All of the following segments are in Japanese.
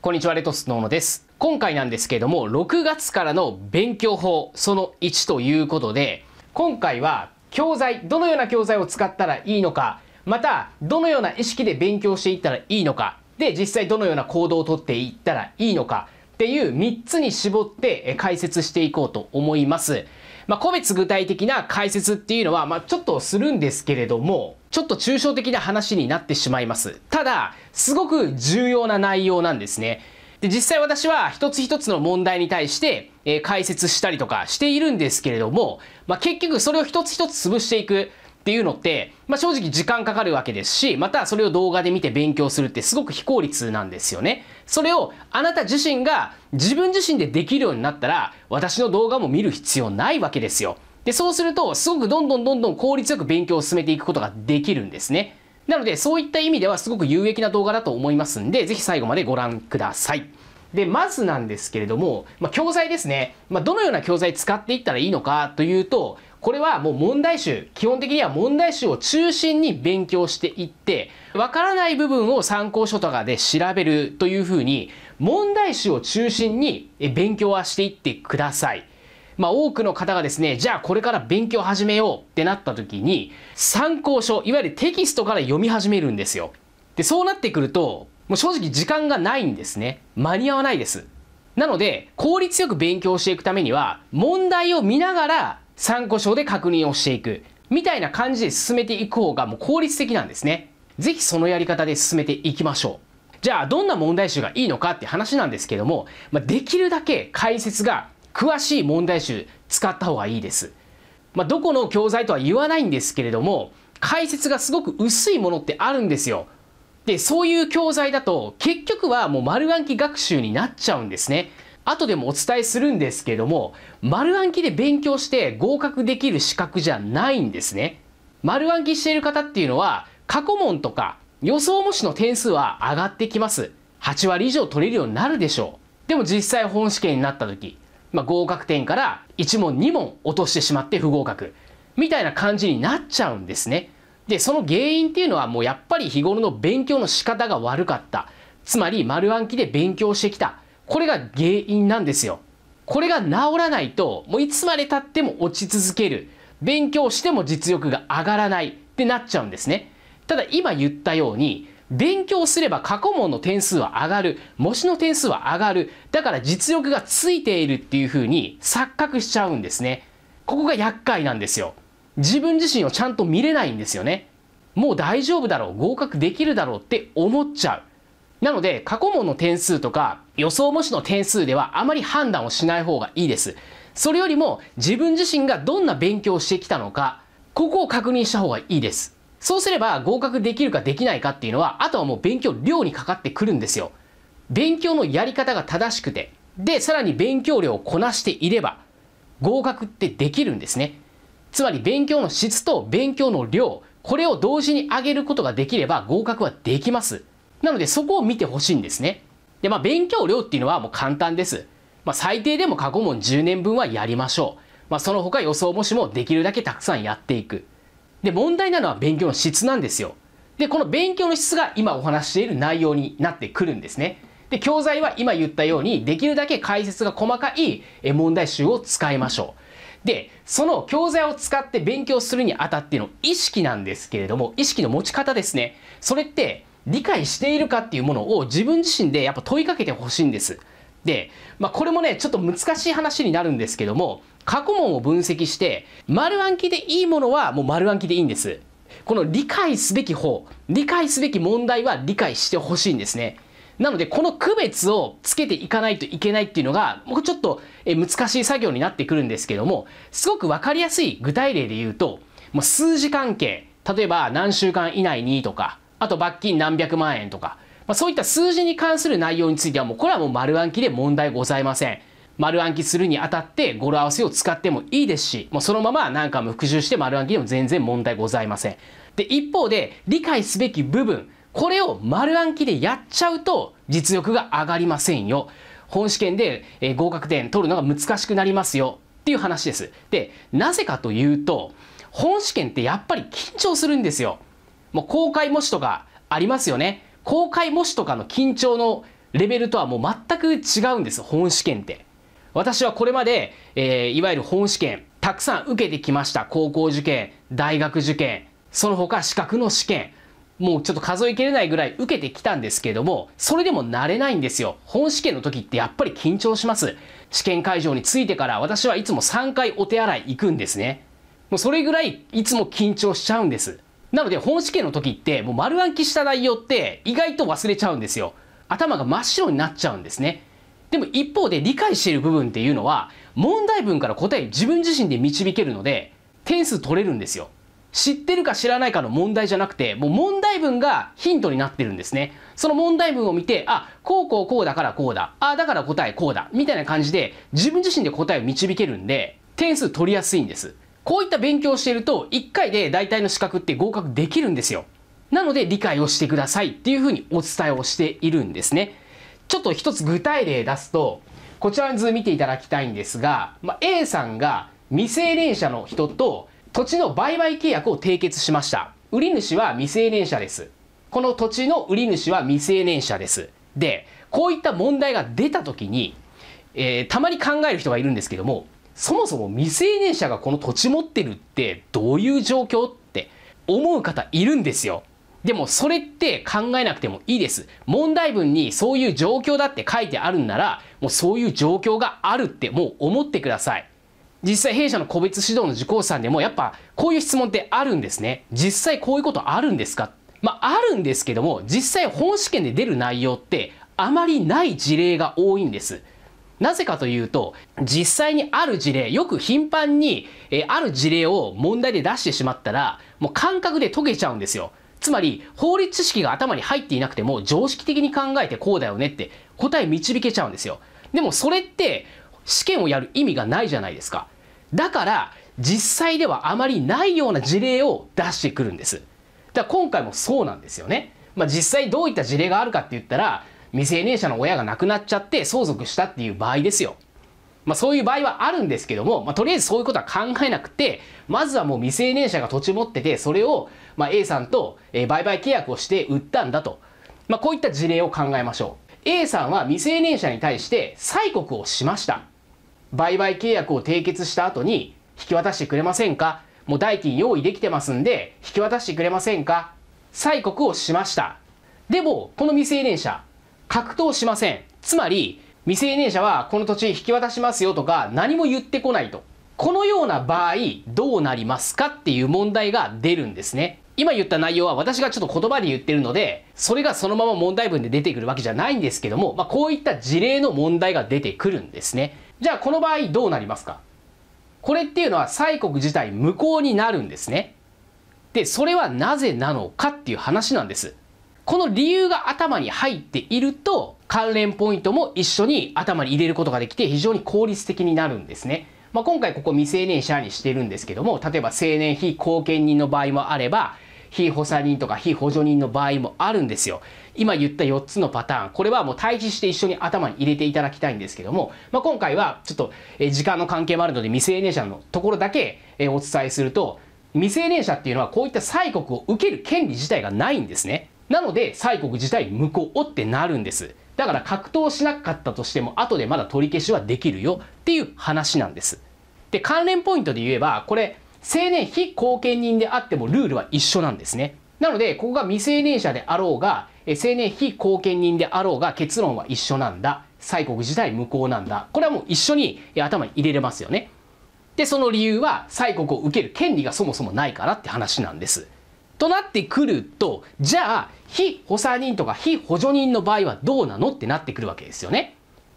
こんにちは、レトスノーノです。今回なんですけれども、6月からの勉強法その1ということで、今回は教材、どのような教材を使ったらいいのか、また、どのような意識で勉強していったらいいのか、で、実際どのような行動をとっていったらいいのか、っていう3つに絞って解説していこうと思います。まあ、個別具体的な解説っていうのは、まあ、ちょっとするんですけれども、ちょっと抽象的な話になってしまいます。ただ、すごく重要な内容なんですね。で、実際私は一つ一つの問題に対して、えー、解説したりとかしているんですけれども、まあ、結局それを一つ一つ潰していくっていうのって、まあ、正直時間かかるわけですし、またそれを動画で見て勉強するってすごく非効率なんですよね。それをあなた自身が自分自身でできるようになったら、私の動画も見る必要ないわけですよ。で、そうすると、すごくどんどんどんどん効率よく勉強を進めていくことができるんですね。なので、そういった意味ではすごく有益な動画だと思いますんで、ぜひ最後までご覧ください。で、まずなんですけれども、まあ、教材ですね。まあ、どのような教材使っていったらいいのかというと、これはもう問題集、基本的には問題集を中心に勉強していって、わからない部分を参考書とかで調べるというふうに、問題集を中心に勉強はしていってください。まあ、多くの方がですね、じゃあこれから勉強始めようってなった時に、参考書、いわゆるテキストから読み始めるんですよ。で、そうなってくると、もう正直時間がないんですね。間に合わないです。なので、効率よく勉強していくためには、問題を見ながら参考書で確認をしていく。みたいな感じで進めていく方がもう効率的なんですね。ぜひそのやり方で進めていきましょう。じゃあどんな問題集がいいのかって話なんですけども、まあ、できるだけ解説が詳しい問題集使った方がいいです。まあ、どこの教材とは言わないんですけれども解説がすごく薄いものってあるんですよ。でそういう教材だと結局はもう丸暗記学習になっちゃうんですね。後でもお伝えするんですけれども丸暗記で勉強して合格できる資格じゃないんですね。丸暗記している方っていうのは過去問とか予想模試の点数は上がってきます。8割以上取れるようになるでしょう。でも実際本試験になった時まあ、合格点から1問2問落としてしまって不合格みたいな感じになっちゃうんですね。で、その原因っていうのはもうやっぱり日頃の勉強の仕方が悪かった。つまり丸暗記で勉強してきた。これが原因なんですよ。これが治らないと、もういつまでたっても落ち続ける。勉強しても実力が上がらないってなっちゃうんですね。ただ今言ったように、勉強すれば過去問の点数は上がる模試の点数は上がるだから実力がついているっていうふうに錯覚しちゃうんですねここが厄介なんですよ自分自身をちゃんと見れないんですよねもう大丈夫だろう合格できるだろうって思っちゃうなので過去問の点数とか予想模試の点数ではあまり判断をしない方がいいですそれよりも自分自身がどんな勉強をしてきたのかここを確認した方がいいですそうすれば合格できるかできないかっていうのは、あとはもう勉強量にかかってくるんですよ。勉強のやり方が正しくて、で、さらに勉強量をこなしていれば、合格ってできるんですね。つまり勉強の質と勉強の量、これを同時に上げることができれば合格はできます。なのでそこを見てほしいんですね。で、まあ勉強量っていうのはもう簡単です。まあ最低でも過去問10年分はやりましょう。まあその他予想模試もできるだけたくさんやっていく。で、問題なのは勉強の質なんですよ。で、この勉強の質が今お話している内容になってくるんですね。で、教材は今言ったように、できるだけ解説が細かい問題集を使いましょう。で、その教材を使って勉強するにあたっての意識なんですけれども、意識の持ち方ですね。それって理解しているかっていうものを自分自身でやっぱ問いかけてほしいんです。で、まあ、これもね、ちょっと難しい話になるんですけども、過去問を分析して、丸暗記でいいものはもう丸暗記でいいんです。この理解すべき方、理解すべき問題は理解してほしいんですね。なので、この区別をつけていかないといけないっていうのが、もうちょっと難しい作業になってくるんですけども、すごく分かりやすい具体例で言うと、もう数字関係、例えば何週間以内にとか、あと罰金何百万円とか、まあ、そういった数字に関する内容についてはもうこれはもう丸暗記で問題ございません。丸暗記するにあたって語呂合わせを使ってもいいですし、もうそのまま何回も復習して丸暗記でも全然問題ございません。で、一方で理解すべき部分、これを丸暗記でやっちゃうと実力が上がりませんよ。本試験で合格点取るのが難しくなりますよっていう話です。で、なぜかというと、本試験ってやっぱり緊張するんですよ。もう公開模試とかありますよね。公開模試とかの緊張のレベルとはもう全く違うんです、本試験って。私はこれまで、えー、いわゆる本試験、たくさん受けてきました。高校受験、大学受験、その他資格の試験、もうちょっと数えきれないぐらい受けてきたんですけども、それでも慣れないんですよ。本試験の時ってやっぱり緊張します。試験会場に着いてから私はいつも3回お手洗い行くんですね。もうそれぐらいいつも緊張しちゃうんです。なので本試験の時ってもう丸暗記した内容って意外と忘れちゃうんですよ。頭が真っ白になっちゃうんですね。でも一方で理解している部分っていうのは問題文から答え自分自身で導けるので点数取れるんですよ。知ってるか知らないかの問題じゃなくて、もう問題文がヒントになってるんですね。その問題文を見て、あ、こうこうこうだからこうだ。あ、だから答えこうだ。みたいな感じで自分自身で答えを導けるんで、点数取りやすいんです。こういった勉強をしていると、1回で大体の資格って合格できるんですよ。なので理解をしてくださいっていうふうにお伝えをしているんですね。ちょっと一つ具体例出すと、こちらの図見ていただきたいんですが、まあ、A さんが未成年者の人と土地の売買契約を締結しました。売り主は未成年者です。この土地の売り主は未成年者です。で、こういった問題が出た時に、えー、たまに考える人がいるんですけども、そもそも未成年者がこの土地持ってるってどういう状況って思う方いるんですよ。でもそれって考えなくてもいいです。問題文にそういう状況だって書いてあるんなら、もうそういう状況があるってもう思ってください。実際弊社の個別指導の受講者さんでもやっぱこういう質問ってあるんですね。実際こういうことあるんですかまああるんですけども、実際本試験で出る内容ってあまりない事例が多いんです。なぜかというと、実際にある事例、よく頻繁に、えある事例を問題で出してしまったら、もう感覚で解けちゃうんですよ。つまり、法律知識が頭に入っていなくても、常識的に考えてこうだよねって答え導けちゃうんですよ。でもそれって、試験をやる意味がないじゃないですか。だから、実際ではあまりないような事例を出してくるんです。だから今回もそうなんですよね。まあ、実際どういった事例があるかって言ったら、未成年者の親が亡くなっちゃって相続したっていう場合ですよ。まあ、そういう場合はあるんですけども、まあ、とりあえずそういうことは考えなくて、まずはもう未成年者が土地持ってて、それを、まあ、A さんと、え売買契約をして売ったんだと。まあ、こういった事例を考えましょう。A さんは未成年者に対して催告をしました。売買契約を締結した後に、引き渡してくれませんかもう代金用意できてますんで、引き渡してくれませんか催告をしました。でも、この未成年者、格闘しません。つまり、未成年者はこの土地引き渡しますよとか何も言ってこないと。このような場合どうなりますかっていう問題が出るんですね。今言った内容は私がちょっと言葉で言ってるので、それがそのまま問題文で出てくるわけじゃないんですけども、まあ、こういった事例の問題が出てくるんですね。じゃあこの場合どうなりますかこれっていうのは催告自体無効になるんですね。で、それはなぜなのかっていう話なんです。この理由が頭に入っていると、関連ポイントも一緒に頭に入れることができて非常に効率的になるんですね。まあ、今回ここ未成年者にしてるんですけども、例えば成年非後見人の場合もあれば、非補佐人とか非補助人の場合もあるんですよ。今言った4つのパターン、これはもう対峙して一緒に頭に入れていただきたいんですけども、まあ、今回はちょっと時間の関係もあるので未成年者のところだけお伝えすると、未成年者っていうのはこういった催告を受ける権利自体がないんですね。なので、西国自体無効ってなるんです。だから格闘しなかったとしても、後でまだ取り消しはできるよっていう話なんです。で、関連ポイントで言えば、これ、青年非貢献人であってもルールは一緒なんですね。なので、ここが未成年者であろうが、青年非貢献人であろうが結論は一緒なんだ。西国自体無効なんだ。これはもう一緒に頭に入れれますよね。で、その理由は、西国を受ける権利がそもそもないからって話なんです。となってくると、じゃあ、非補佐人とか非補助人の場合はどうなのってなってくるわけですよね。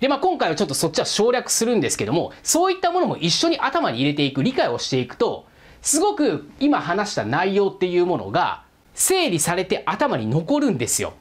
で、まあ、今回はちょっとそっちは省略するんですけども、そういったものも一緒に頭に入れていく、理解をしていくと、すごく今話した内容っていうものが整理されて頭に残るんですよ。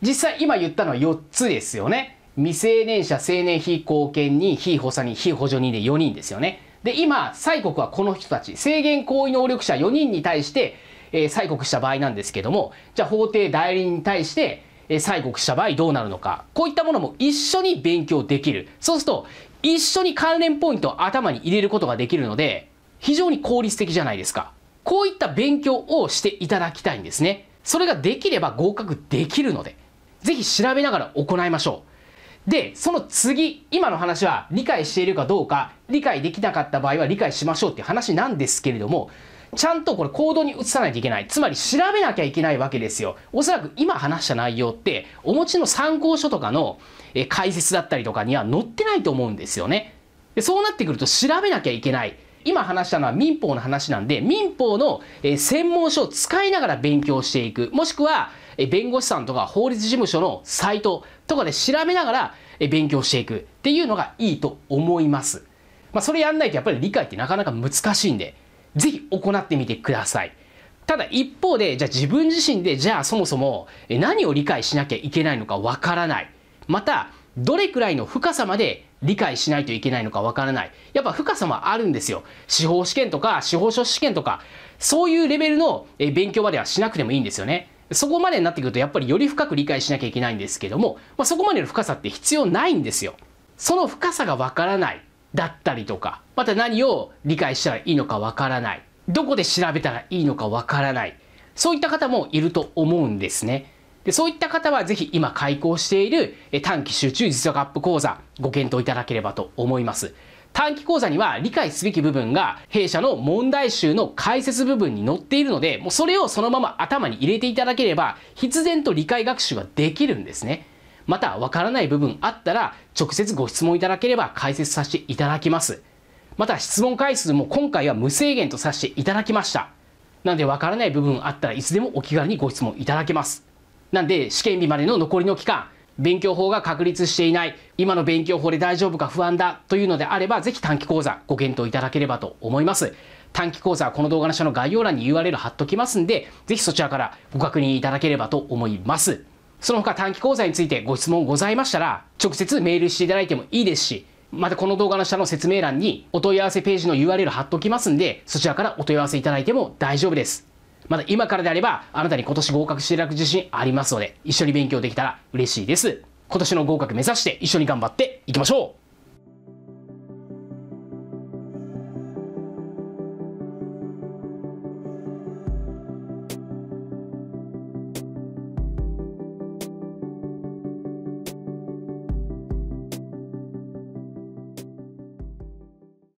実際今言ったのは4つですよね。未成年者、成年非貢献人、非補佐人、非補助人で4人ですよね。で、今、西国はこの人たち、制限行為能力者4人に対して、えー、催告した場合なんですけども、じゃあ法廷代理人に対して、えー、催告した場合どうなるのか、こういったものも一緒に勉強できる。そうすると、一緒に関連ポイントを頭に入れることができるので、非常に効率的じゃないですか。こういった勉強をしていただきたいんですね。それができれば合格できるので、ぜひ調べながら行いましょう。で、その次、今の話は理解しているかどうか、理解できなかった場合は理解しましょうって話なんですけれども、ちゃんとこれ行動に移さないといけない。つまり調べなきゃいけないわけですよ。おそらく今話した内容って、お持ちの参考書とかの解説だったりとかには載ってないと思うんですよね。でそうなってくると調べなきゃいけない。今話したのは民法の話なんで、民法の専門書を使いながら勉強していく。もしくは、弁護士さんとか法律事務所のサイトとかで調べながら勉強していくっていうのがいいと思います。まあ、それやんないとやっぱり理解ってなかなか難しいんで。ぜひ行ってみてください。ただ一方で、じゃあ自分自身で、じゃあそもそも何を理解しなきゃいけないのかわからない。また、どれくらいの深さまで理解しないといけないのかわからない。やっぱ深さもあるんですよ。司法試験とか司法書試験とか、そういうレベルの勉強まではしなくてもいいんですよね。そこまでになってくるとやっぱりより深く理解しなきゃいけないんですけども、まあ、そこまでの深さって必要ないんですよ。その深さがわからない。だったりとか、また何を理解したらいいのかわからない。どこで調べたらいいのかわからない。そういった方もいると思うんですね。でそういった方はぜひ今開講している短期集中実力アップ講座ご検討いただければと思います。短期講座には理解すべき部分が弊社の問題集の解説部分に載っているので、もうそれをそのまま頭に入れていただければ必然と理解学習ができるんですね。また、わからない部分あったら、直接ご質問いただければ解説させていただきます。また、質問回数も今回は無制限とさせていただきました。なんで、わからない部分あったらいつでもお気軽にご質問いただけます。なんで、試験日までの残りの期間、勉強法が確立していない、今の勉強法で大丈夫か不安だというのであれば、ぜひ短期講座ご検討いただければと思います。短期講座はこの動画の下の概要欄に URL 貼っときますんで、ぜひそちらからご確認いただければと思います。その他短期講座についてご質問ございましたら、直接メールしていただいてもいいですし、またこの動画の下の説明欄にお問い合わせページの URL 貼っておきますんで、そちらからお問い合わせいただいても大丈夫です。また今からであれば、あなたに今年合格していただく自信ありますので、一緒に勉強できたら嬉しいです。今年の合格目指して一緒に頑張っていきましょう